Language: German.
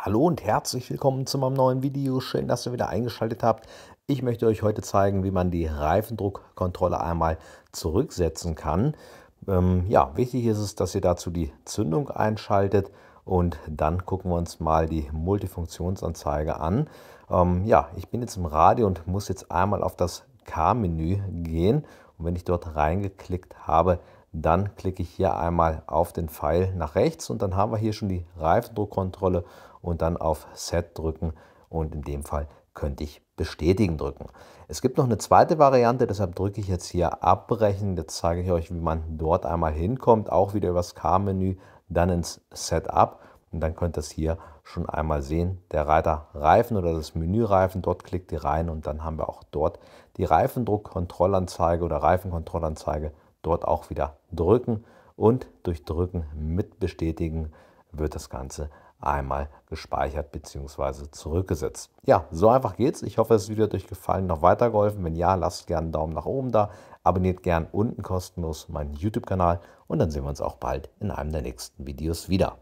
Hallo und herzlich willkommen zu meinem neuen Video. Schön, dass ihr wieder eingeschaltet habt. Ich möchte euch heute zeigen, wie man die Reifendruckkontrolle einmal zurücksetzen kann. Ähm, ja, wichtig ist es, dass ihr dazu die Zündung einschaltet und dann gucken wir uns mal die Multifunktionsanzeige an. Ähm, ja, ich bin jetzt im Radio und muss jetzt einmal auf das K-Menü gehen und wenn ich dort reingeklickt habe, dann klicke ich hier einmal auf den Pfeil nach rechts und dann haben wir hier schon die Reifendruckkontrolle und dann auf Set drücken und in dem Fall könnte ich bestätigen drücken. Es gibt noch eine zweite Variante, deshalb drücke ich jetzt hier abbrechen. Jetzt zeige ich euch, wie man dort einmal hinkommt, auch wieder übers K-Menü, dann ins Setup und dann könnt ihr es hier schon einmal sehen. Der Reiter Reifen oder das Menü Reifen, dort klickt ihr rein und dann haben wir auch dort die Reifendruckkontrollanzeige oder Reifenkontrollanzeige dort auch wieder drücken und durch Drücken mit bestätigen wird das Ganze einmal gespeichert bzw. zurückgesetzt. Ja, so einfach geht's. Ich hoffe, es Video hat euch gefallen, noch weitergeholfen. Wenn ja, lasst gerne einen Daumen nach oben da, abonniert gern unten kostenlos meinen YouTube-Kanal und dann sehen wir uns auch bald in einem der nächsten Videos wieder.